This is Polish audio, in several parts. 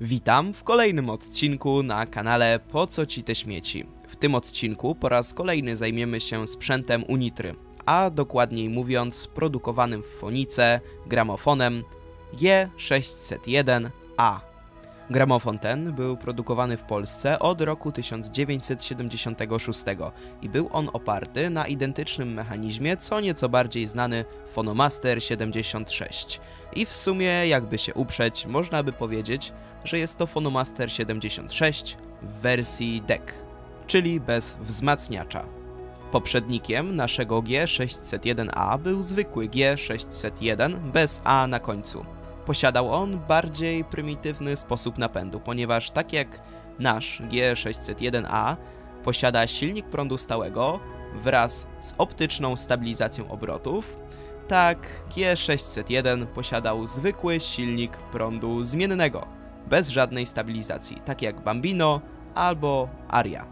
Witam w kolejnym odcinku na kanale Po co ci te śmieci. W tym odcinku po raz kolejny zajmiemy się sprzętem Unitry, a dokładniej mówiąc produkowanym w fonice gramofonem G601A. Gramofon ten był produkowany w Polsce od roku 1976 i był on oparty na identycznym mechanizmie, co nieco bardziej znany Phonomaster 76. I w sumie, jakby się uprzeć, można by powiedzieć, że jest to Phonomaster 76 w wersji DEC, czyli bez wzmacniacza. Poprzednikiem naszego G601A był zwykły G601 bez A na końcu posiadał on bardziej prymitywny sposób napędu, ponieważ tak jak nasz G601A posiada silnik prądu stałego wraz z optyczną stabilizacją obrotów, tak G601 posiadał zwykły silnik prądu zmiennego, bez żadnej stabilizacji, tak jak Bambino albo Aria.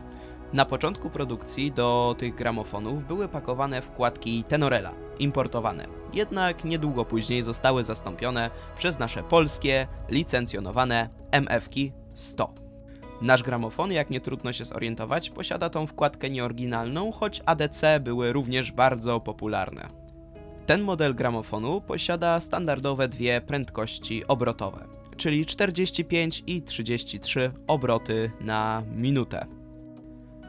Na początku produkcji do tych gramofonów były pakowane wkładki Tenorella, importowane jednak niedługo później zostały zastąpione przez nasze polskie, licencjonowane MF-ki 100. Nasz gramofon, jak nie trudno się zorientować, posiada tą wkładkę nieoryginalną, choć ADC były również bardzo popularne. Ten model gramofonu posiada standardowe dwie prędkości obrotowe, czyli 45 i 33 obroty na minutę.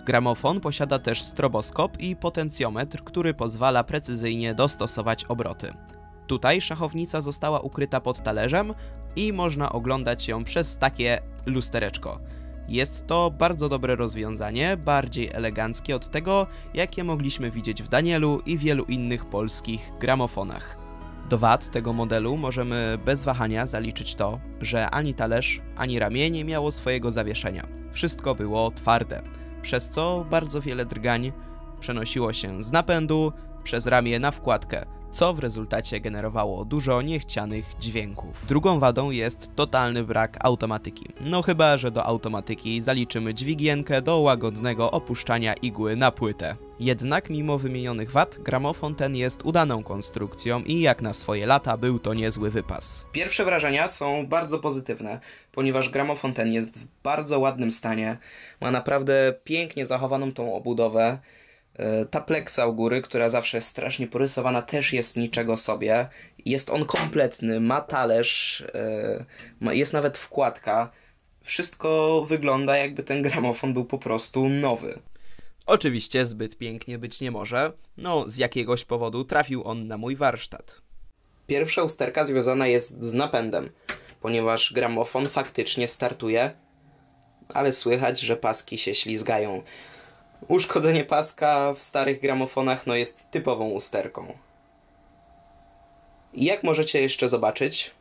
Gramofon posiada też stroboskop i potencjometr, który pozwala precyzyjnie dostosować obroty. Tutaj szachownica została ukryta pod talerzem i można oglądać ją przez takie lustereczko. Jest to bardzo dobre rozwiązanie, bardziej eleganckie od tego, jakie mogliśmy widzieć w Danielu i wielu innych polskich gramofonach. Do wad tego modelu możemy bez wahania zaliczyć to, że ani talerz, ani ramię nie miało swojego zawieszenia. Wszystko było twarde przez co bardzo wiele drgań przenosiło się z napędu przez ramię na wkładkę co w rezultacie generowało dużo niechcianych dźwięków. Drugą wadą jest totalny brak automatyki. No chyba, że do automatyki zaliczymy dźwigienkę do łagodnego opuszczania igły na płytę. Jednak mimo wymienionych wad, gramofon ten jest udaną konstrukcją i jak na swoje lata był to niezły wypas. Pierwsze wrażenia są bardzo pozytywne, ponieważ gramofon ten jest w bardzo ładnym stanie, ma naprawdę pięknie zachowaną tą obudowę, E, ta pleksa u góry, która zawsze jest strasznie porysowana, też jest niczego sobie. Jest on kompletny, ma talerz, e, jest nawet wkładka. Wszystko wygląda jakby ten gramofon był po prostu nowy. Oczywiście zbyt pięknie być nie może. No, z jakiegoś powodu trafił on na mój warsztat. Pierwsza usterka związana jest z napędem, ponieważ gramofon faktycznie startuje, ale słychać, że paski się ślizgają. Uszkodzenie paska w starych gramofonach no jest typową usterką. jak możecie jeszcze zobaczyć,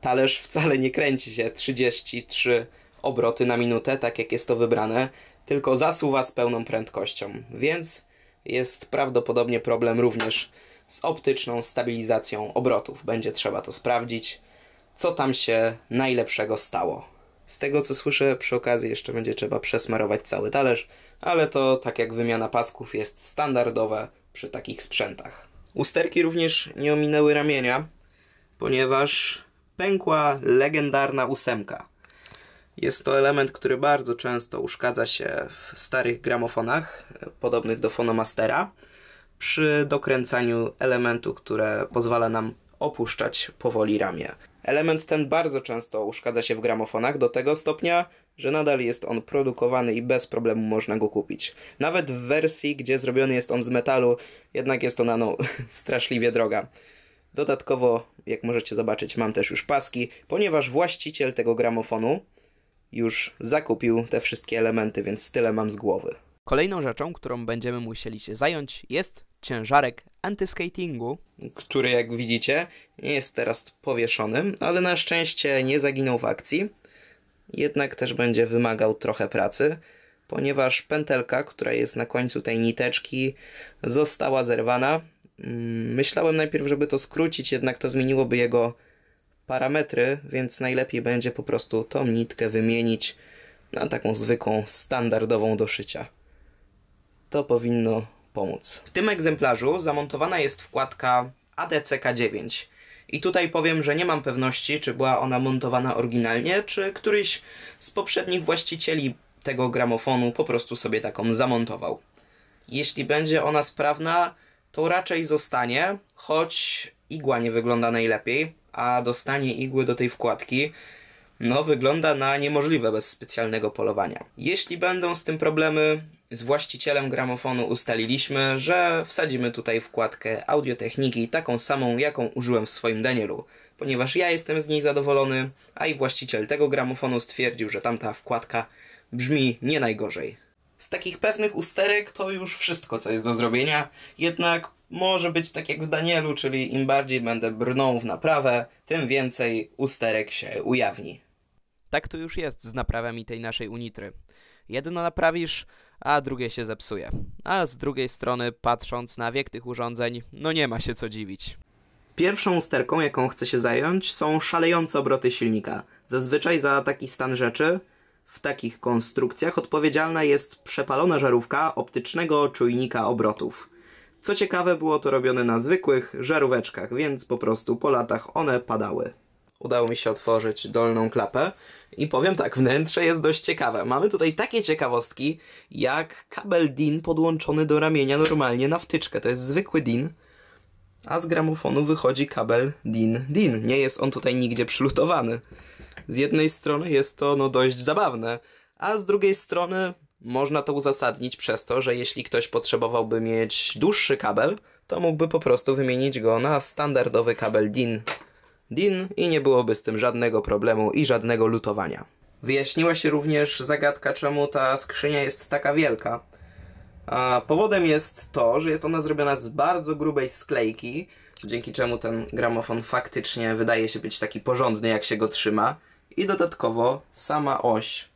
talerz wcale nie kręci się 33 obroty na minutę, tak jak jest to wybrane, tylko zasuwa z pełną prędkością, więc jest prawdopodobnie problem również z optyczną stabilizacją obrotów. Będzie trzeba to sprawdzić, co tam się najlepszego stało. Z tego co słyszę, przy okazji jeszcze będzie trzeba przesmarować cały talerz, ale to tak jak wymiana pasków jest standardowe przy takich sprzętach. Usterki również nie ominęły ramienia, ponieważ pękła legendarna ósemka. Jest to element, który bardzo często uszkadza się w starych gramofonach, podobnych do Fonomastera, przy dokręcaniu elementu, które pozwala nam opuszczać powoli ramię. Element ten bardzo często uszkadza się w gramofonach do tego stopnia, że nadal jest on produkowany i bez problemu można go kupić. Nawet w wersji, gdzie zrobiony jest on z metalu, jednak jest ona no, straszliwie droga. Dodatkowo, jak możecie zobaczyć, mam też już paski, ponieważ właściciel tego gramofonu już zakupił te wszystkie elementy, więc tyle mam z głowy. Kolejną rzeczą, którą będziemy musieli się zająć, jest ciężarek antyskatingu, który jak widzicie nie jest teraz powieszony, ale na szczęście nie zaginął w akcji jednak też będzie wymagał trochę pracy, ponieważ pętelka, która jest na końcu tej niteczki, została zerwana. Mm, myślałem najpierw, żeby to skrócić, jednak to zmieniłoby jego parametry, więc najlepiej będzie po prostu tą nitkę wymienić na taką zwykłą, standardową do szycia. To powinno pomóc. W tym egzemplarzu zamontowana jest wkładka ADCK9. I tutaj powiem, że nie mam pewności, czy była ona montowana oryginalnie, czy któryś z poprzednich właścicieli tego gramofonu po prostu sobie taką zamontował. Jeśli będzie ona sprawna, to raczej zostanie, choć igła nie wygląda najlepiej, a dostanie igły do tej wkładki no wygląda na niemożliwe bez specjalnego polowania. Jeśli będą z tym problemy, z właścicielem gramofonu ustaliliśmy, że wsadzimy tutaj wkładkę audiotechniki taką samą, jaką użyłem w swoim Danielu, ponieważ ja jestem z niej zadowolony, a i właściciel tego gramofonu stwierdził, że tamta wkładka brzmi nie najgorzej. Z takich pewnych usterek to już wszystko, co jest do zrobienia, jednak może być tak jak w Danielu, czyli im bardziej będę brnął w naprawę, tym więcej usterek się ujawni. Tak to już jest z naprawami tej naszej unitry. Jedno naprawisz, a drugie się zepsuje. A z drugiej strony, patrząc na wiek tych urządzeń, no nie ma się co dziwić. Pierwszą usterką, jaką chcę się zająć, są szalejące obroty silnika. Zazwyczaj za taki stan rzeczy w takich konstrukcjach odpowiedzialna jest przepalona żarówka optycznego czujnika obrotów. Co ciekawe, było to robione na zwykłych żaróweczkach, więc po prostu po latach one padały udało mi się otworzyć dolną klapę. I powiem tak, wnętrze jest dość ciekawe. Mamy tutaj takie ciekawostki, jak kabel DIN podłączony do ramienia normalnie na wtyczkę. To jest zwykły DIN, a z gramofonu wychodzi kabel DIN-DIN. Nie jest on tutaj nigdzie przylutowany. Z jednej strony jest to no, dość zabawne, a z drugiej strony można to uzasadnić przez to, że jeśli ktoś potrzebowałby mieć dłuższy kabel, to mógłby po prostu wymienić go na standardowy kabel DIN DIN i nie byłoby z tym żadnego problemu i żadnego lutowania. Wyjaśniła się również zagadka, czemu ta skrzynia jest taka wielka. A powodem jest to, że jest ona zrobiona z bardzo grubej sklejki, dzięki czemu ten gramofon faktycznie wydaje się być taki porządny, jak się go trzyma. I dodatkowo sama oś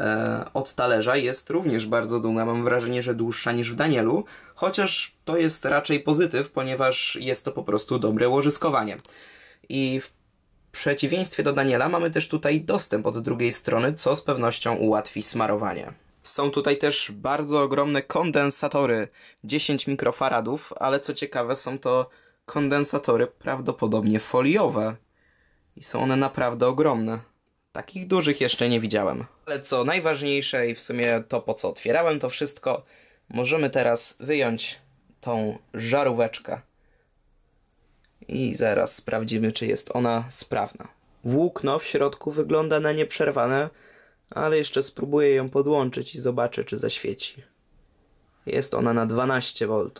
e, od talerza jest również bardzo długa. Mam wrażenie, że dłuższa niż w Danielu, chociaż to jest raczej pozytyw, ponieważ jest to po prostu dobre łożyskowanie. I w przeciwieństwie do Daniela mamy też tutaj dostęp od drugiej strony, co z pewnością ułatwi smarowanie. Są tutaj też bardzo ogromne kondensatory, 10 mikrofaradów, ale co ciekawe są to kondensatory prawdopodobnie foliowe. I są one naprawdę ogromne. Takich dużych jeszcze nie widziałem. Ale co najważniejsze i w sumie to po co otwierałem to wszystko, możemy teraz wyjąć tą żaróweczkę i zaraz sprawdzimy, czy jest ona sprawna. Włókno w środku wygląda na nieprzerwane, ale jeszcze spróbuję ją podłączyć i zobaczę, czy zaświeci. Jest ona na 12 V.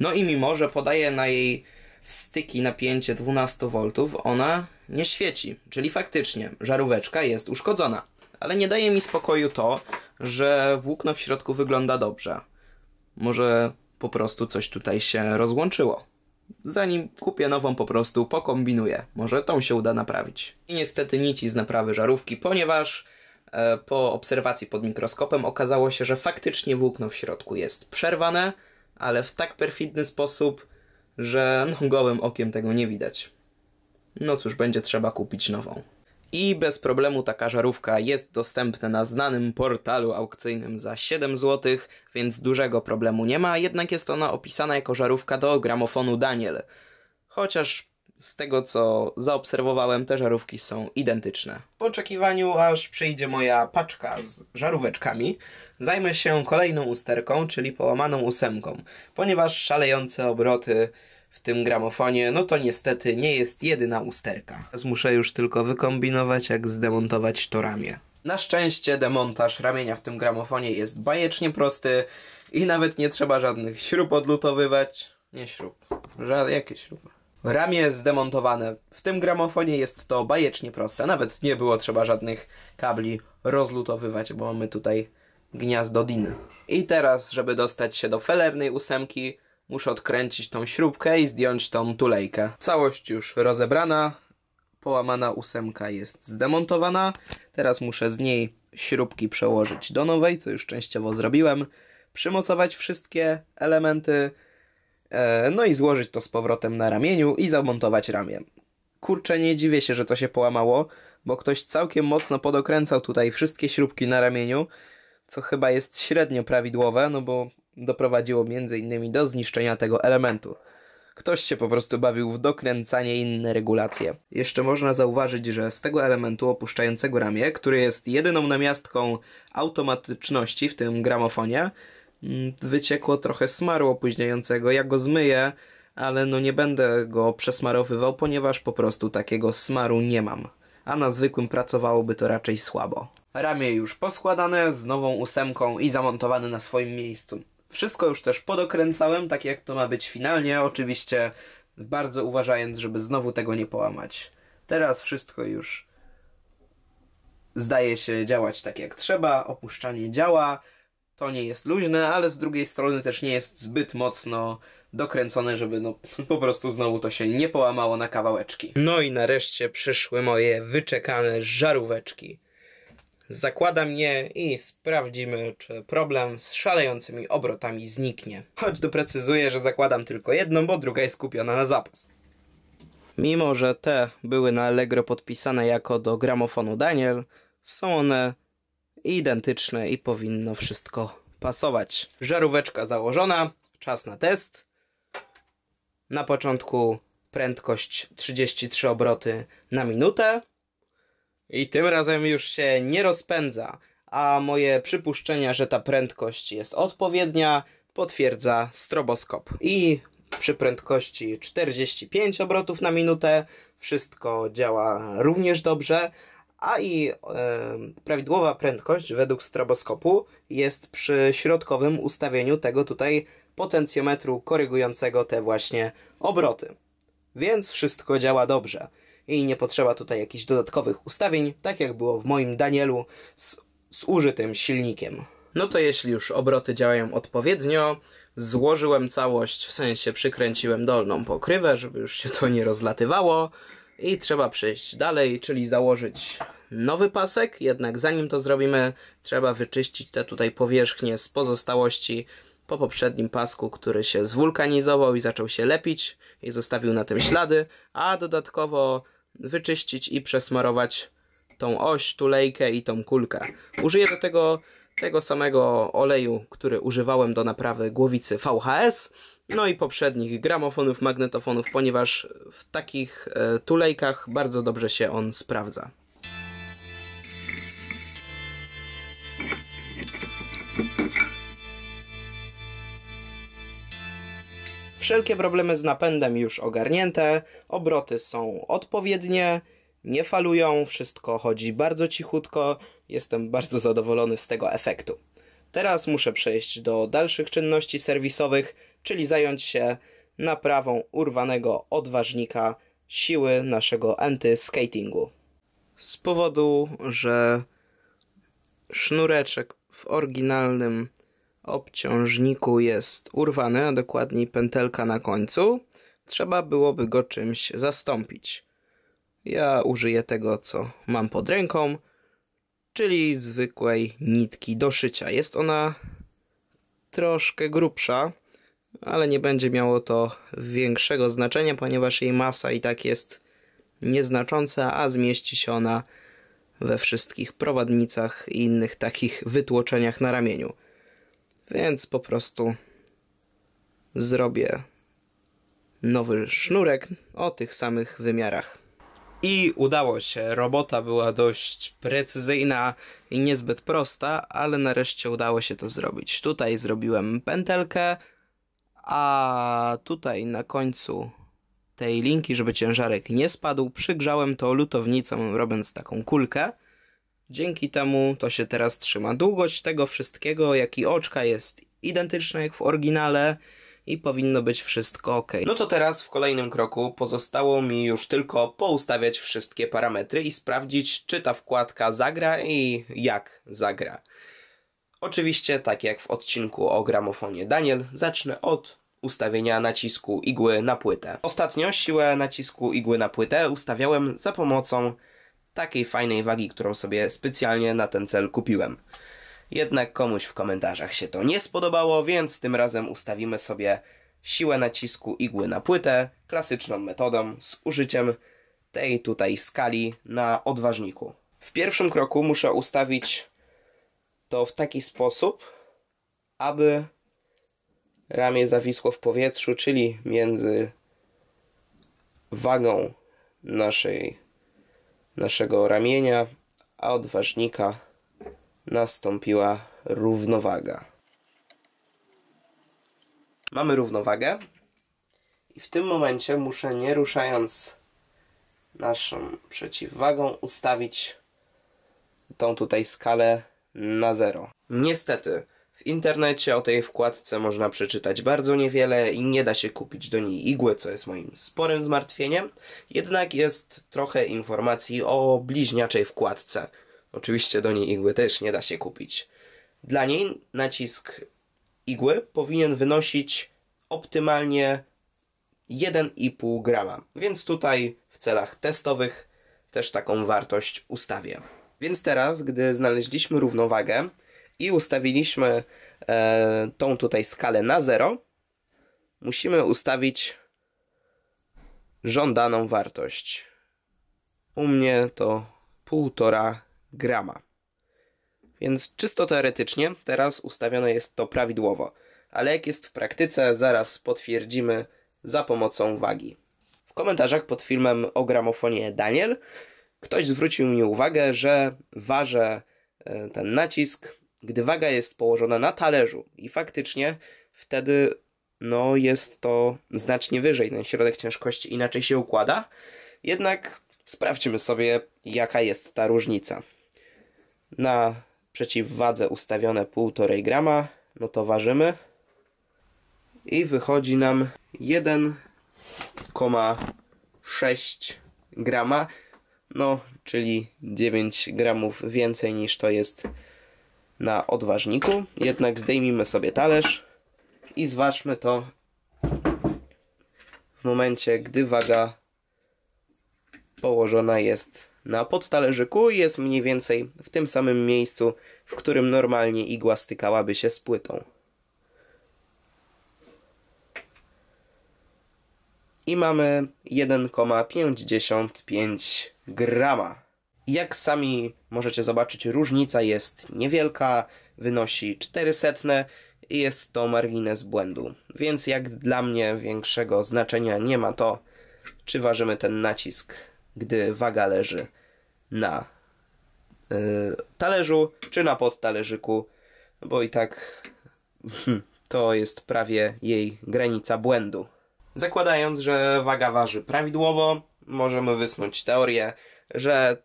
No i mimo, że podaje na jej styki napięcie 12 V, ona nie świeci, czyli faktycznie żaróweczka jest uszkodzona. Ale nie daje mi spokoju to, że włókno w środku wygląda dobrze. Może po prostu coś tutaj się rozłączyło. Zanim kupię nową po prostu, pokombinuję. Może tą się uda naprawić. I niestety nic z naprawy żarówki, ponieważ e, po obserwacji pod mikroskopem okazało się, że faktycznie włókno w środku jest przerwane, ale w tak perfidny sposób, że no, gołym okiem tego nie widać. No cóż, będzie trzeba kupić nową i bez problemu taka żarówka jest dostępna na znanym portalu aukcyjnym za 7 zł, więc dużego problemu nie ma, jednak jest ona opisana jako żarówka do gramofonu Daniel. Chociaż z tego co zaobserwowałem, te żarówki są identyczne. W oczekiwaniu, aż przyjdzie moja paczka z żaróweczkami, zajmę się kolejną usterką, czyli połamaną ósemką, ponieważ szalejące obroty w tym gramofonie, no to niestety nie jest jedyna usterka. Teraz muszę już tylko wykombinować, jak zdemontować to ramię. Na szczęście demontaż ramienia w tym gramofonie jest bajecznie prosty i nawet nie trzeba żadnych śrub odlutowywać. Nie śrub, Żad jakie śruby? Ramię zdemontowane. W tym gramofonie jest to bajecznie proste. Nawet nie było trzeba żadnych kabli rozlutowywać, bo mamy tutaj gniazdo DIN. I teraz, żeby dostać się do felernej ósemki, muszę odkręcić tą śrubkę i zdjąć tą tulejkę. Całość już rozebrana, połamana ósemka jest zdemontowana. Teraz muszę z niej śrubki przełożyć do nowej, co już częściowo zrobiłem. Przymocować wszystkie elementy, e, no i złożyć to z powrotem na ramieniu i zamontować ramię. Kurczę, nie dziwię się, że to się połamało, bo ktoś całkiem mocno podokręcał tutaj wszystkie śrubki na ramieniu, co chyba jest średnio prawidłowe, no bo Doprowadziło m.in. do zniszczenia tego elementu. Ktoś się po prostu bawił w dokręcanie inne regulacje. Jeszcze można zauważyć, że z tego elementu opuszczającego ramię, który jest jedyną namiastką automatyczności w tym gramofonie, mm, wyciekło trochę smaru opóźniającego. Ja go zmyję, ale no nie będę go przesmarowywał, ponieważ po prostu takiego smaru nie mam. A na zwykłym pracowałoby to raczej słabo. Ramię już poskładane z nową ósemką i zamontowane na swoim miejscu. Wszystko już też podokręcałem, tak jak to ma być finalnie, oczywiście bardzo uważając, żeby znowu tego nie połamać. Teraz wszystko już zdaje się działać tak jak trzeba, opuszczanie działa, to nie jest luźne, ale z drugiej strony też nie jest zbyt mocno dokręcone, żeby no, po prostu znowu to się nie połamało na kawałeczki. No i nareszcie przyszły moje wyczekane żaróweczki. Zakładam je i sprawdzimy, czy problem z szalejącymi obrotami zniknie. Choć doprecyzuję, że zakładam tylko jedną, bo druga jest kupiona na zapas. Mimo, że te były na Allegro podpisane jako do gramofonu Daniel, są one identyczne i powinno wszystko pasować. Żaróweczka założona, czas na test. Na początku prędkość 33 obroty na minutę. I tym razem już się nie rozpędza, a moje przypuszczenia, że ta prędkość jest odpowiednia, potwierdza stroboskop. I przy prędkości 45 obrotów na minutę wszystko działa również dobrze, a i e, prawidłowa prędkość według stroboskopu jest przy środkowym ustawieniu tego tutaj potencjometru korygującego te właśnie obroty. Więc wszystko działa dobrze i nie potrzeba tutaj jakichś dodatkowych ustawień, tak jak było w moim Danielu z, z użytym silnikiem. No to jeśli już obroty działają odpowiednio, złożyłem całość, w sensie przykręciłem dolną pokrywę, żeby już się to nie rozlatywało i trzeba przejść dalej, czyli założyć nowy pasek, jednak zanim to zrobimy, trzeba wyczyścić te tutaj powierzchnie z pozostałości po poprzednim pasku, który się zwulkanizował i zaczął się lepić i zostawił na tym ślady, a dodatkowo wyczyścić i przesmarować tą oś, tulejkę i tą kulkę. Użyję do tego tego samego oleju, który używałem do naprawy głowicy VHS, no i poprzednich gramofonów, magnetofonów, ponieważ w takich e, tulejkach bardzo dobrze się on sprawdza. Wszelkie problemy z napędem już ogarnięte, obroty są odpowiednie, nie falują, wszystko chodzi bardzo cichutko. Jestem bardzo zadowolony z tego efektu. Teraz muszę przejść do dalszych czynności serwisowych, czyli zająć się naprawą urwanego odważnika siły naszego antyskatingu. Z powodu, że sznureczek w oryginalnym obciążniku jest urwany, a dokładniej pętelka na końcu, trzeba byłoby go czymś zastąpić. Ja użyję tego, co mam pod ręką, czyli zwykłej nitki do szycia. Jest ona troszkę grubsza, ale nie będzie miało to większego znaczenia, ponieważ jej masa i tak jest nieznacząca, a zmieści się ona we wszystkich prowadnicach i innych takich wytłoczeniach na ramieniu. Więc po prostu zrobię nowy sznurek o tych samych wymiarach. I udało się. Robota była dość precyzyjna i niezbyt prosta, ale nareszcie udało się to zrobić. Tutaj zrobiłem pętelkę, a tutaj na końcu tej linki, żeby ciężarek nie spadł, przygrzałem to lutownicą, robiąc taką kulkę. Dzięki temu to się teraz trzyma. Długość tego wszystkiego, jak i oczka jest identyczna jak w oryginale i powinno być wszystko ok. No to teraz w kolejnym kroku pozostało mi już tylko poustawiać wszystkie parametry i sprawdzić czy ta wkładka zagra i jak zagra. Oczywiście, tak jak w odcinku o gramofonie Daniel, zacznę od ustawienia nacisku igły na płytę. Ostatnio siłę nacisku igły na płytę ustawiałem za pomocą takiej fajnej wagi, którą sobie specjalnie na ten cel kupiłem. Jednak komuś w komentarzach się to nie spodobało, więc tym razem ustawimy sobie siłę nacisku igły na płytę klasyczną metodą z użyciem tej tutaj skali na odważniku. W pierwszym kroku muszę ustawić to w taki sposób, aby ramię zawisło w powietrzu, czyli między wagą naszej naszego ramienia, a odważnika nastąpiła równowaga. Mamy równowagę i w tym momencie muszę nie ruszając naszą przeciwwagą ustawić tą tutaj skalę na zero. Niestety w internecie o tej wkładce można przeczytać bardzo niewiele i nie da się kupić do niej igły, co jest moim sporym zmartwieniem. Jednak jest trochę informacji o bliźniaczej wkładce. Oczywiście do niej igły też nie da się kupić. Dla niej nacisk igły powinien wynosić optymalnie 1,5 grama. Więc tutaj w celach testowych też taką wartość ustawię. Więc teraz, gdy znaleźliśmy równowagę, i ustawiliśmy e, tą tutaj skalę na 0, musimy ustawić żądaną wartość. U mnie to 1,5 grama. Więc czysto teoretycznie teraz ustawione jest to prawidłowo, ale jak jest w praktyce, zaraz potwierdzimy za pomocą wagi. W komentarzach pod filmem o gramofonie Daniel ktoś zwrócił mi uwagę, że ważę e, ten nacisk gdy waga jest położona na talerzu i faktycznie wtedy no jest to znacznie wyżej, ten środek ciężkości inaczej się układa. Jednak sprawdźmy sobie, jaka jest ta różnica. Na przeciwwadze ustawione 1,5 grama, no to ważymy i wychodzi nam 1,6 grama, no czyli 9 gramów więcej niż to jest na odważniku. Jednak zdejmijmy sobie talerz i zważmy to w momencie, gdy waga położona jest na podtalerzyku i jest mniej więcej w tym samym miejscu, w którym normalnie igła stykałaby się z płytą. I mamy 1,55 grama. Jak sami możecie zobaczyć, różnica jest niewielka, wynosi 400 i jest to margines błędu. Więc jak dla mnie większego znaczenia nie ma to, czy ważymy ten nacisk, gdy waga leży na yy, talerzu, czy na podtalerzyku, no bo i tak hmm, to jest prawie jej granica błędu. Zakładając, że waga waży prawidłowo, możemy wysnuć teorię, że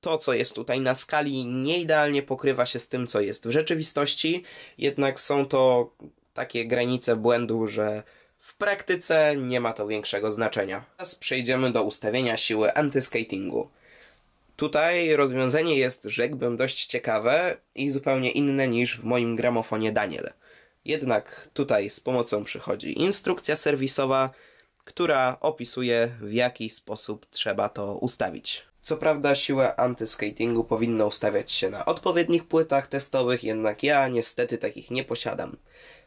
to, co jest tutaj na skali, nie idealnie pokrywa się z tym, co jest w rzeczywistości, jednak są to takie granice błędu, że w praktyce nie ma to większego znaczenia. Teraz przejdziemy do ustawienia siły antyskatingu. Tutaj rozwiązanie jest, rzekłbym, dość ciekawe i zupełnie inne niż w moim gramofonie Daniel. Jednak tutaj z pomocą przychodzi instrukcja serwisowa, która opisuje w jaki sposób trzeba to ustawić. Co prawda siła antyskatingu powinna ustawiać się na odpowiednich płytach testowych, jednak ja niestety takich nie posiadam.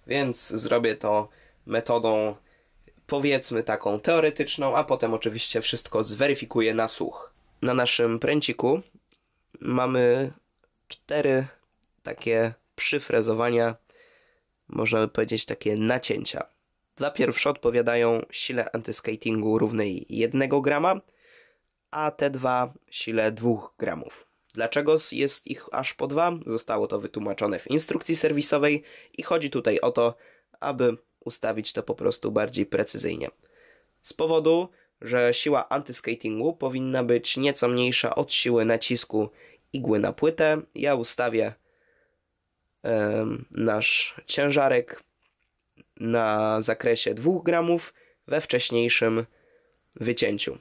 Więc zrobię to metodą powiedzmy taką teoretyczną, a potem oczywiście wszystko zweryfikuję na słuch. Na naszym pręciku mamy cztery takie przyfrezowania, można by powiedzieć takie nacięcia. Dwa pierwsze odpowiadają sile antyskatingu równej 1 grama, a te dwa sile 2 gramów. Dlaczego jest ich aż po dwa? Zostało to wytłumaczone w instrukcji serwisowej i chodzi tutaj o to, aby ustawić to po prostu bardziej precyzyjnie. Z powodu, że siła antyskatingu powinna być nieco mniejsza od siły nacisku igły na płytę, ja ustawię yy, nasz ciężarek na zakresie 2 gramów we wcześniejszym wycięciu.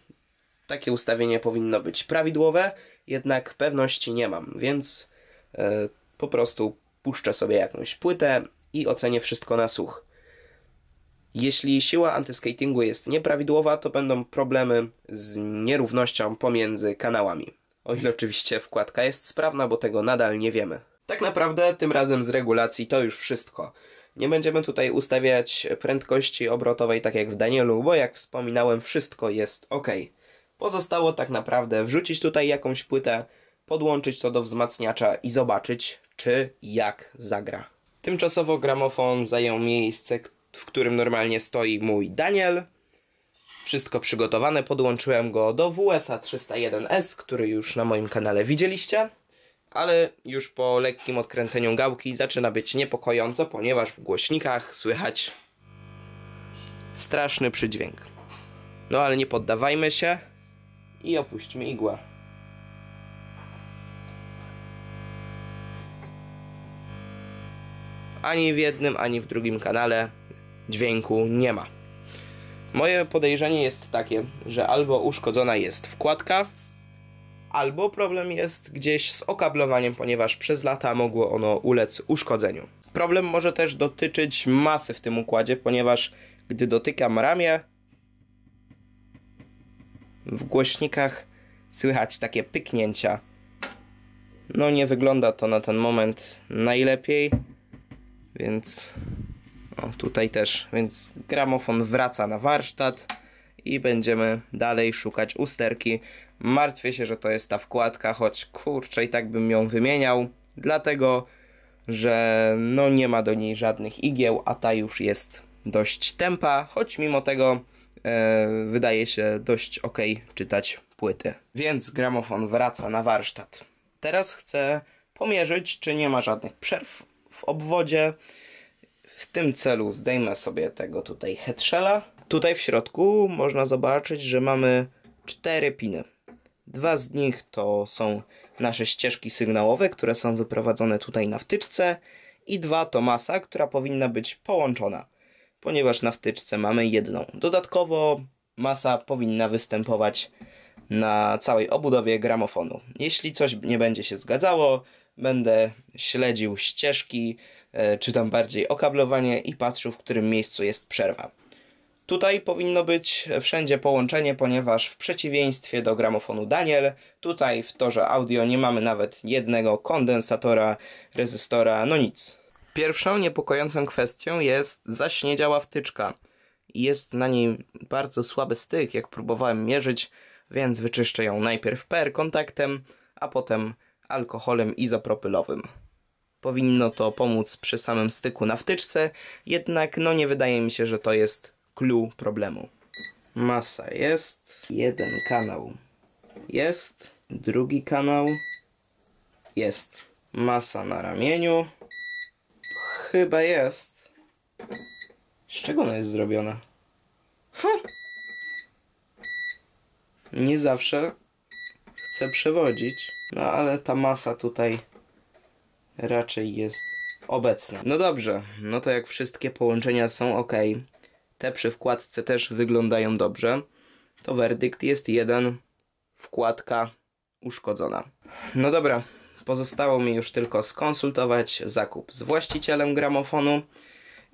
Takie ustawienie powinno być prawidłowe, jednak pewności nie mam, więc yy, po prostu puszczę sobie jakąś płytę i ocenię wszystko na słuch. Jeśli siła antyskatingu jest nieprawidłowa, to będą problemy z nierównością pomiędzy kanałami. O ile oczywiście wkładka jest sprawna, bo tego nadal nie wiemy. Tak naprawdę tym razem z regulacji to już wszystko. Nie będziemy tutaj ustawiać prędkości obrotowej tak jak w Danielu, bo jak wspominałem wszystko jest ok. Pozostało tak naprawdę wrzucić tutaj jakąś płytę, podłączyć to do wzmacniacza i zobaczyć, czy jak zagra. Tymczasowo gramofon zajął miejsce, w którym normalnie stoi mój Daniel. Wszystko przygotowane, podłączyłem go do WSA 301S, który już na moim kanale widzieliście, ale już po lekkim odkręceniu gałki zaczyna być niepokojąco, ponieważ w głośnikach słychać straszny przydźwięk. No ale nie poddawajmy się, i opuśćmy igłę. Ani w jednym, ani w drugim kanale dźwięku nie ma. Moje podejrzenie jest takie, że albo uszkodzona jest wkładka, albo problem jest gdzieś z okablowaniem, ponieważ przez lata mogło ono ulec uszkodzeniu. Problem może też dotyczyć masy w tym układzie, ponieważ gdy dotykam ramię, w głośnikach słychać takie pyknięcia. No nie wygląda to na ten moment najlepiej, więc o, tutaj też, więc gramofon wraca na warsztat i będziemy dalej szukać usterki. Martwię się, że to jest ta wkładka, choć kurczę i tak bym ją wymieniał, dlatego że no nie ma do niej żadnych igieł, a ta już jest dość tempa, choć mimo tego E, wydaje się dość ok czytać płyty. Więc gramofon wraca na warsztat. Teraz chcę pomierzyć, czy nie ma żadnych przerw w obwodzie. W tym celu zdejmę sobie tego tutaj headshella. Tutaj w środku można zobaczyć, że mamy cztery piny. Dwa z nich to są nasze ścieżki sygnałowe, które są wyprowadzone tutaj na wtyczce i dwa to masa, która powinna być połączona ponieważ na wtyczce mamy jedną. Dodatkowo masa powinna występować na całej obudowie gramofonu. Jeśli coś nie będzie się zgadzało, będę śledził ścieżki, e, czy tam bardziej okablowanie i patrzył, w którym miejscu jest przerwa. Tutaj powinno być wszędzie połączenie, ponieważ w przeciwieństwie do gramofonu Daniel, tutaj w torze audio nie mamy nawet jednego kondensatora, rezystora, no nic. Pierwszą niepokojącą kwestią jest działa wtyczka. Jest na niej bardzo słaby styk, jak próbowałem mierzyć, więc wyczyszczę ją najpierw PR kontaktem, a potem alkoholem izopropylowym. Powinno to pomóc przy samym styku na wtyczce, jednak no nie wydaje mi się, że to jest clue problemu. Masa jest, jeden kanał jest, drugi kanał jest, masa na ramieniu, chyba jest. Z czego ona jest zrobiona? Ha! Nie zawsze chcę przewodzić, no ale ta masa tutaj raczej jest obecna. No dobrze, no to jak wszystkie połączenia są ok, te przy wkładce też wyglądają dobrze, to werdykt jest jeden, wkładka uszkodzona. No dobra, Pozostało mi już tylko skonsultować zakup z właścicielem gramofonu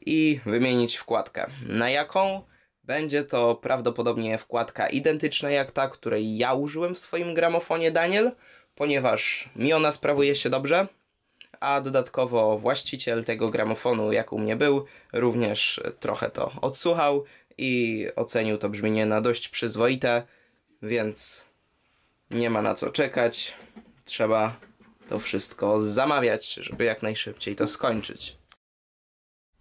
i wymienić wkładkę. Na jaką? Będzie to prawdopodobnie wkładka identyczna jak ta, której ja użyłem w swoim gramofonie Daniel, ponieważ mi ona sprawuje się dobrze, a dodatkowo właściciel tego gramofonu, jak u mnie był, również trochę to odsłuchał i ocenił to brzmienie na dość przyzwoite, więc nie ma na co czekać. Trzeba to wszystko zamawiać, żeby jak najszybciej to skończyć.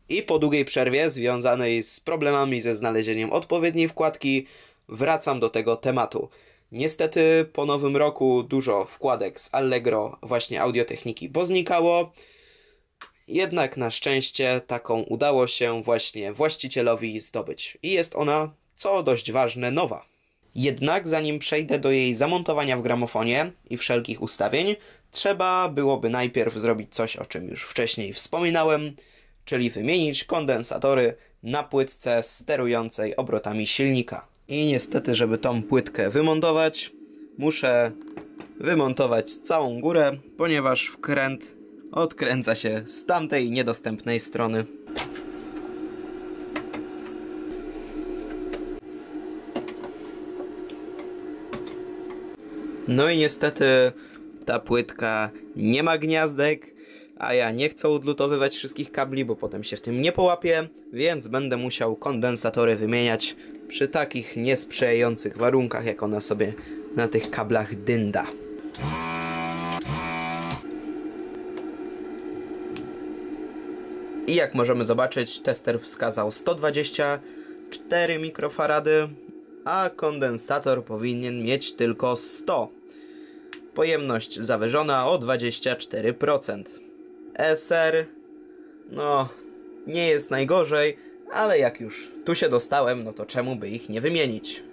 I po długiej przerwie związanej z problemami ze znalezieniem odpowiedniej wkładki, wracam do tego tematu. Niestety po nowym roku dużo wkładek z Allegro właśnie audiotechniki poznikało. Jednak na szczęście taką udało się właśnie właścicielowi zdobyć i jest ona, co dość ważne, nowa. Jednak zanim przejdę do jej zamontowania w gramofonie i wszelkich ustawień, trzeba byłoby najpierw zrobić coś, o czym już wcześniej wspominałem, czyli wymienić kondensatory na płytce sterującej obrotami silnika. I niestety, żeby tą płytkę wymontować, muszę wymontować całą górę, ponieważ wkręt odkręca się z tamtej niedostępnej strony. No i niestety ta płytka nie ma gniazdek, a ja nie chcę odlutowywać wszystkich kabli, bo potem się w tym nie połapię, więc będę musiał kondensatory wymieniać przy takich niesprzyjających warunkach, jak ona sobie na tych kablach dynda. I jak możemy zobaczyć, tester wskazał 124 mikrofarady, a kondensator powinien mieć tylko 100 Pojemność zawyżona o 24%. SR, no, nie jest najgorzej, ale jak już tu się dostałem, no to czemu by ich nie wymienić?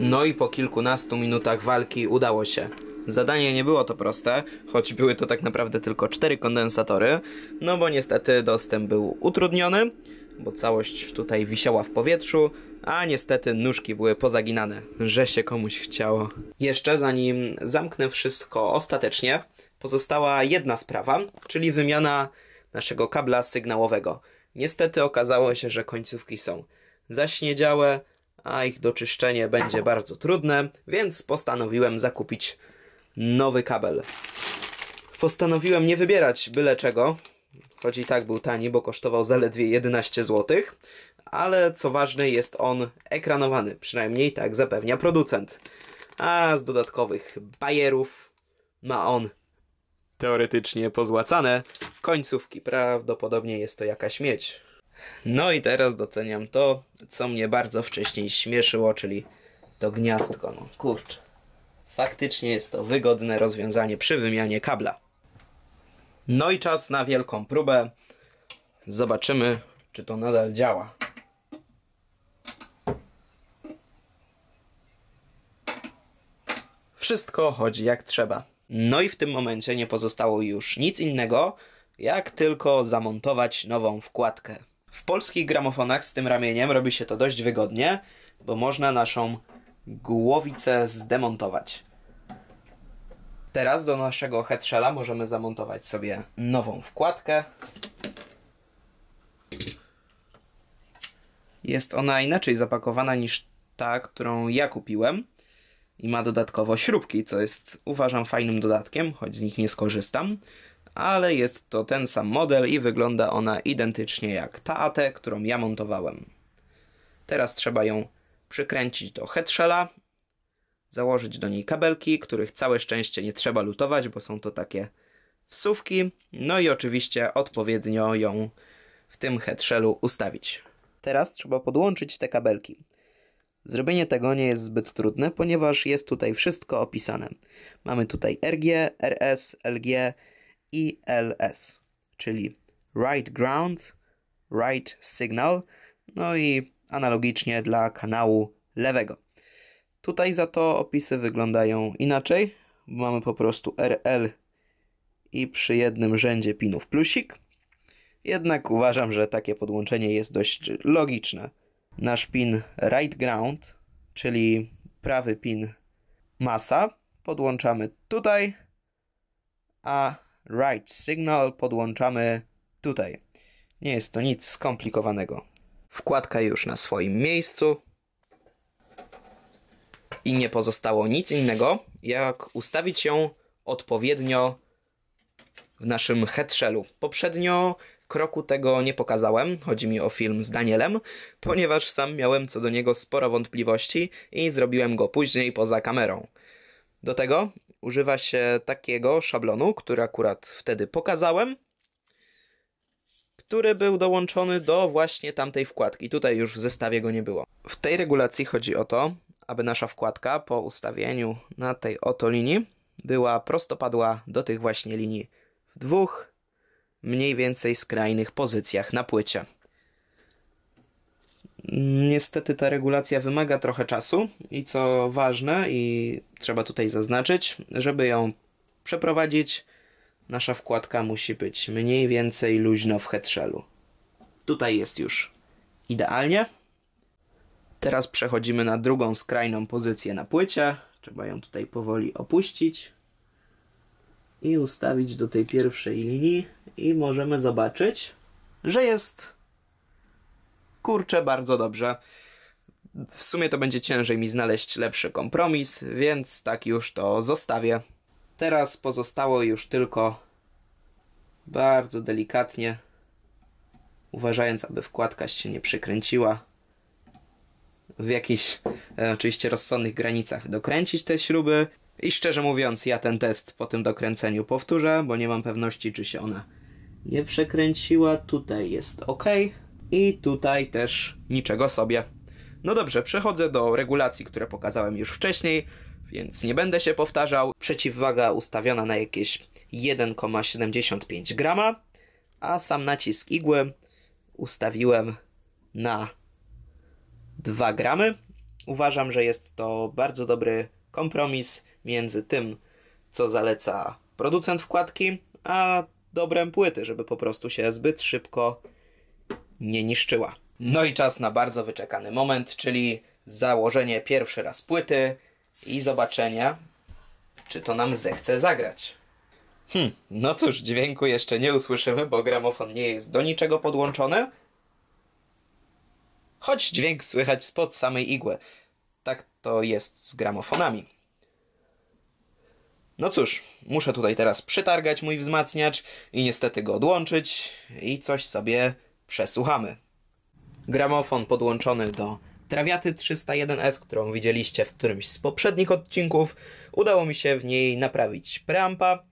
No i po kilkunastu minutach walki udało się. Zadanie nie było to proste, choć były to tak naprawdę tylko cztery kondensatory, no bo niestety dostęp był utrudniony, bo całość tutaj wisiała w powietrzu, a niestety nóżki były pozaginane, że się komuś chciało. Jeszcze zanim zamknę wszystko ostatecznie, pozostała jedna sprawa, czyli wymiana naszego kabla sygnałowego. Niestety okazało się, że końcówki są zaśniedziałe, a ich doczyszczenie będzie bardzo trudne, więc postanowiłem zakupić nowy kabel. Postanowiłem nie wybierać byle czego, choć i tak był tani, bo kosztował zaledwie 11 zł, ale co ważne jest on ekranowany, przynajmniej tak zapewnia producent. A z dodatkowych bajerów ma on teoretycznie pozłacane końcówki, prawdopodobnie jest to jakaś śmieć. No i teraz doceniam to, co mnie bardzo wcześniej śmieszyło, czyli to gniazdko. No kurcz. Faktycznie jest to wygodne rozwiązanie przy wymianie kabla. No i czas na wielką próbę. Zobaczymy, czy to nadal działa. Wszystko chodzi jak trzeba. No i w tym momencie nie pozostało już nic innego, jak tylko zamontować nową wkładkę. W polskich gramofonach z tym ramieniem robi się to dość wygodnie, bo można naszą głowicę zdemontować. Teraz do naszego headshella możemy zamontować sobie nową wkładkę. Jest ona inaczej zapakowana niż ta, którą ja kupiłem i ma dodatkowo śrubki, co jest uważam fajnym dodatkiem, choć z nich nie skorzystam, ale jest to ten sam model i wygląda ona identycznie jak ta AT, którą ja montowałem. Teraz trzeba ją przykręcić do headshella założyć do niej kabelki, których całe szczęście nie trzeba lutować, bo są to takie wsówki. No i oczywiście odpowiednio ją w tym headshellu ustawić. Teraz trzeba podłączyć te kabelki. Zrobienie tego nie jest zbyt trudne, ponieważ jest tutaj wszystko opisane. Mamy tutaj RG, RS, LG i LS, czyli Right Ground, Right Signal, no i analogicznie dla kanału lewego. Tutaj za to opisy wyglądają inaczej. Mamy po prostu RL i przy jednym rzędzie pinów plusik. Jednak uważam, że takie podłączenie jest dość logiczne. Nasz pin right ground, czyli prawy pin masa, podłączamy tutaj, a right signal podłączamy tutaj. Nie jest to nic skomplikowanego. Wkładka już na swoim miejscu i nie pozostało nic innego, jak ustawić ją odpowiednio w naszym headshelu. Poprzednio kroku tego nie pokazałem, chodzi mi o film z Danielem, ponieważ sam miałem co do niego sporo wątpliwości i zrobiłem go później poza kamerą. Do tego używa się takiego szablonu, który akurat wtedy pokazałem, który był dołączony do właśnie tamtej wkładki. Tutaj już w zestawie go nie było. W tej regulacji chodzi o to, aby nasza wkładka po ustawieniu na tej oto linii była prostopadła do tych właśnie linii w dwóch mniej więcej skrajnych pozycjach na płycie. Niestety ta regulacja wymaga trochę czasu i co ważne i trzeba tutaj zaznaczyć, żeby ją przeprowadzić, nasza wkładka musi być mniej więcej luźno w headshellu. Tutaj jest już idealnie. Teraz przechodzimy na drugą skrajną pozycję na płycie. Trzeba ją tutaj powoli opuścić i ustawić do tej pierwszej linii i możemy zobaczyć, że jest kurczę bardzo dobrze. W sumie to będzie ciężej mi znaleźć lepszy kompromis, więc tak już to zostawię. Teraz pozostało już tylko bardzo delikatnie, uważając aby wkładka się nie przykręciła, w jakichś e, oczywiście rozsądnych granicach dokręcić te śruby. I szczerze mówiąc, ja ten test po tym dokręceniu powtórzę, bo nie mam pewności, czy się ona nie przekręciła. Tutaj jest ok. I tutaj też niczego sobie. No dobrze, przechodzę do regulacji, które pokazałem już wcześniej, więc nie będę się powtarzał. Przeciwwaga ustawiona na jakieś 1,75 grama, a sam nacisk igły ustawiłem na 2 gramy. Uważam, że jest to bardzo dobry kompromis między tym, co zaleca producent wkładki, a dobrem płyty, żeby po prostu się zbyt szybko nie niszczyła. No i czas na bardzo wyczekany moment, czyli założenie pierwszy raz płyty i zobaczenia, czy to nam zechce zagrać. Hm, no cóż, dźwięku jeszcze nie usłyszymy, bo gramofon nie jest do niczego podłączony, choć dźwięk słychać spod samej igły. Tak to jest z gramofonami. No cóż, muszę tutaj teraz przytargać mój wzmacniacz i niestety go odłączyć i coś sobie przesłuchamy. Gramofon podłączony do Trawiaty 301S, którą widzieliście w którymś z poprzednich odcinków. Udało mi się w niej naprawić preampa.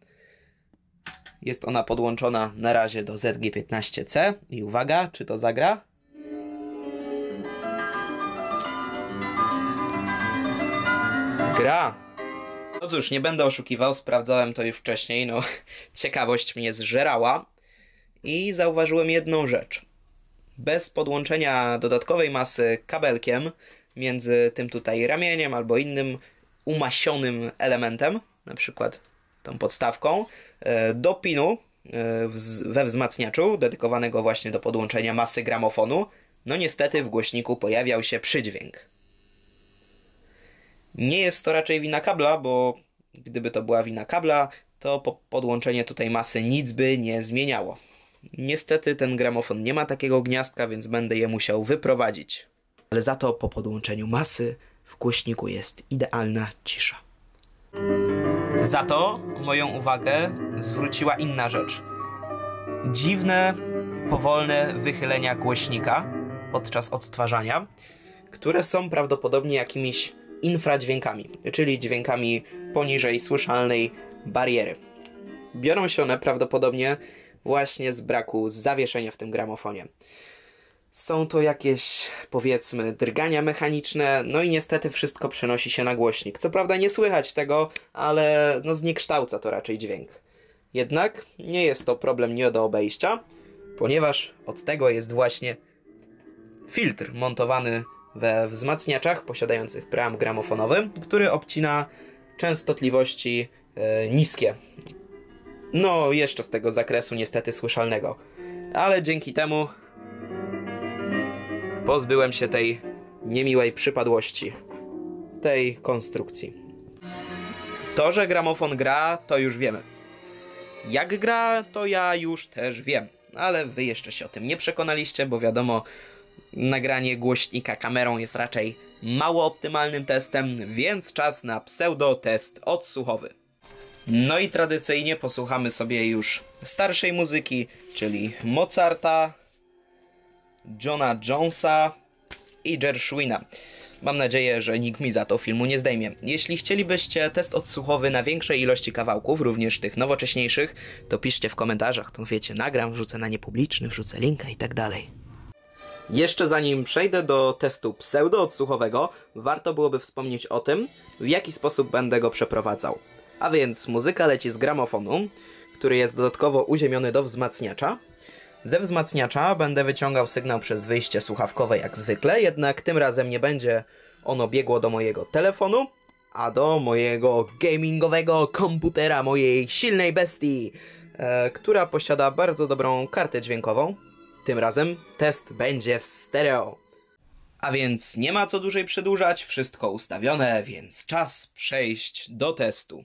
Jest ona podłączona na razie do ZG15C i uwaga, czy to zagra? Gra! No cóż, nie będę oszukiwał, sprawdzałem to już wcześniej, no ciekawość mnie zżerała i zauważyłem jedną rzecz. Bez podłączenia dodatkowej masy kabelkiem między tym tutaj ramieniem albo innym umasionym elementem, na przykład tą podstawką, e, do pinu e, we wzmacniaczu dedykowanego właśnie do podłączenia masy gramofonu, no niestety w głośniku pojawiał się przydźwięk. Nie jest to raczej wina kabla, bo gdyby to była wina kabla, to po podłączenie tutaj masy nic by nie zmieniało. Niestety ten gramofon nie ma takiego gniazdka, więc będę je musiał wyprowadzić. Ale za to po podłączeniu masy w głośniku jest idealna cisza. Za to moją uwagę zwróciła inna rzecz. Dziwne, powolne wychylenia głośnika podczas odtwarzania, które są prawdopodobnie jakimiś infradźwiękami, czyli dźwiękami poniżej słyszalnej bariery. Biorą się one prawdopodobnie właśnie z braku zawieszenia w tym gramofonie. Są to jakieś, powiedzmy, drgania mechaniczne, no i niestety wszystko przenosi się na głośnik. Co prawda nie słychać tego, ale no zniekształca to raczej dźwięk. Jednak nie jest to problem nie do obejścia, ponieważ od tego jest właśnie filtr montowany we wzmacniaczach posiadających pram gramofonowy, który obcina częstotliwości e, niskie. No, jeszcze z tego zakresu niestety słyszalnego. Ale dzięki temu pozbyłem się tej niemiłej przypadłości, tej konstrukcji. To, że gramofon gra, to już wiemy. Jak gra, to ja już też wiem, ale wy jeszcze się o tym nie przekonaliście, bo wiadomo, Nagranie głośnika kamerą jest raczej mało optymalnym testem, więc czas na pseudo test odsłuchowy. No i tradycyjnie posłuchamy sobie już starszej muzyki, czyli Mozarta, Johna Jonesa i Gershwina. Mam nadzieję, że nikt mi za to filmu nie zdejmie. Jeśli chcielibyście test odsłuchowy na większej ilości kawałków, również tych nowocześniejszych, to piszcie w komentarzach, to wiecie, nagram, wrzucę na niepubliczny, wrzucę linka i tak dalej. Jeszcze zanim przejdę do testu pseudo-odsłuchowego, warto byłoby wspomnieć o tym, w jaki sposób będę go przeprowadzał. A więc muzyka leci z gramofonu, który jest dodatkowo uziemiony do wzmacniacza. Ze wzmacniacza będę wyciągał sygnał przez wyjście słuchawkowe jak zwykle, jednak tym razem nie będzie ono biegło do mojego telefonu, a do mojego gamingowego komputera, mojej silnej bestii, e, która posiada bardzo dobrą kartę dźwiękową, tym razem test będzie w stereo. A więc nie ma co dłużej przedłużać, wszystko ustawione, więc czas przejść do testu.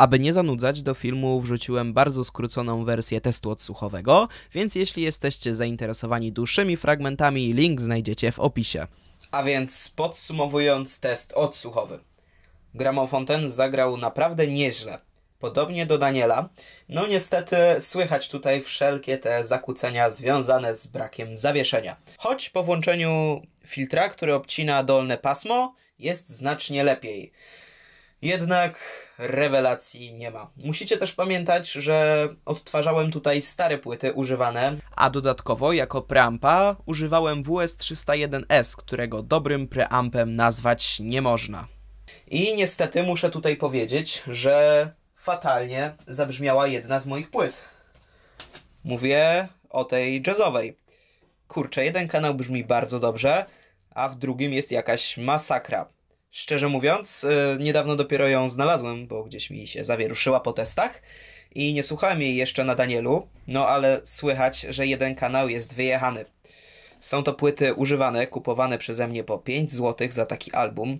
Aby nie zanudzać, do filmu wrzuciłem bardzo skróconą wersję testu odsłuchowego, więc jeśli jesteście zainteresowani dłuższymi fragmentami, link znajdziecie w opisie. A więc podsumowując test odsłuchowy. Gramofon ten zagrał naprawdę nieźle. Podobnie do Daniela. No niestety słychać tutaj wszelkie te zakłócenia związane z brakiem zawieszenia. Choć po włączeniu filtra, który obcina dolne pasmo, jest znacznie lepiej. Jednak rewelacji nie ma. Musicie też pamiętać, że odtwarzałem tutaj stare płyty używane, a dodatkowo jako preampa używałem WS301S, którego dobrym preampem nazwać nie można. I niestety muszę tutaj powiedzieć, że fatalnie zabrzmiała jedna z moich płyt. Mówię o tej jazzowej. Kurczę, jeden kanał brzmi bardzo dobrze, a w drugim jest jakaś masakra. Szczerze mówiąc, e, niedawno dopiero ją znalazłem, bo gdzieś mi się zawieruszyła po testach i nie słuchałem jej jeszcze na Danielu, no ale słychać, że jeden kanał jest wyjechany. Są to płyty używane, kupowane przeze mnie po 5 zł za taki album,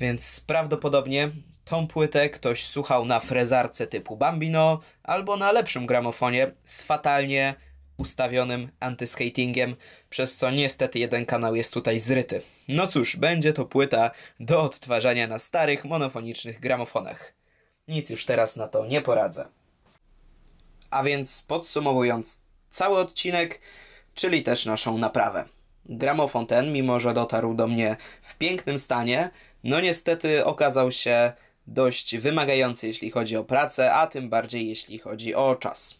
więc prawdopodobnie tą płytę ktoś słuchał na frezarce typu Bambino albo na lepszym gramofonie z fatalnie ustawionym antyskatingiem, przez co niestety jeden kanał jest tutaj zryty. No cóż, będzie to płyta do odtwarzania na starych, monofonicznych gramofonach. Nic już teraz na to nie poradzę. A więc podsumowując cały odcinek, czyli też naszą naprawę. Gramofon ten, mimo że dotarł do mnie w pięknym stanie, no niestety okazał się dość wymagający, jeśli chodzi o pracę, a tym bardziej jeśli chodzi o czas.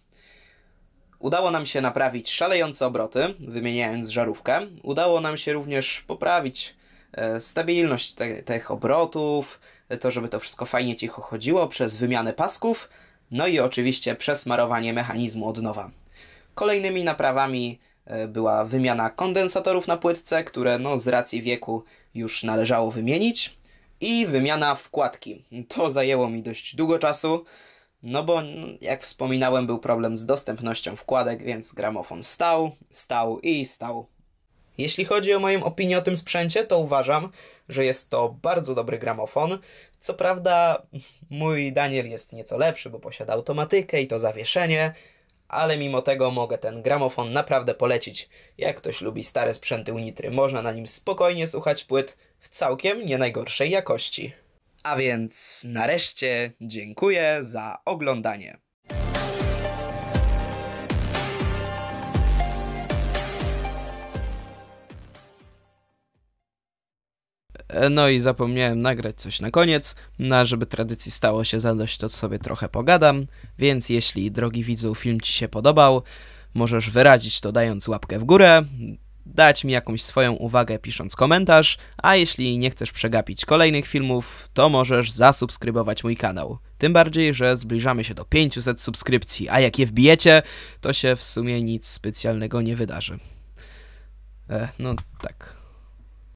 Udało nam się naprawić szalejące obroty, wymieniając żarówkę. Udało nam się również poprawić e, stabilność te, tych obrotów, e, to żeby to wszystko fajnie cicho chodziło przez wymianę pasków, no i oczywiście przesmarowanie mechanizmu od nowa. Kolejnymi naprawami e, była wymiana kondensatorów na płytce, które no, z racji wieku już należało wymienić i wymiana wkładki. To zajęło mi dość długo czasu, no bo, jak wspominałem, był problem z dostępnością wkładek, więc gramofon stał, stał i stał. Jeśli chodzi o moją opinię o tym sprzęcie, to uważam, że jest to bardzo dobry gramofon. Co prawda, mój Daniel jest nieco lepszy, bo posiada automatykę i to zawieszenie, ale mimo tego mogę ten gramofon naprawdę polecić. Jak ktoś lubi stare sprzęty Unitry, można na nim spokojnie słuchać płyt w całkiem nie najgorszej jakości. A więc nareszcie dziękuję za oglądanie. E, no i zapomniałem nagrać coś na koniec, na no, żeby tradycji stało się zadość, to sobie trochę pogadam, więc jeśli, drogi widzu, film Ci się podobał, możesz wyrazić to dając łapkę w górę, dać mi jakąś swoją uwagę pisząc komentarz, a jeśli nie chcesz przegapić kolejnych filmów, to możesz zasubskrybować mój kanał. Tym bardziej, że zbliżamy się do 500 subskrypcji, a jak je wbijecie, to się w sumie nic specjalnego nie wydarzy. E, no tak.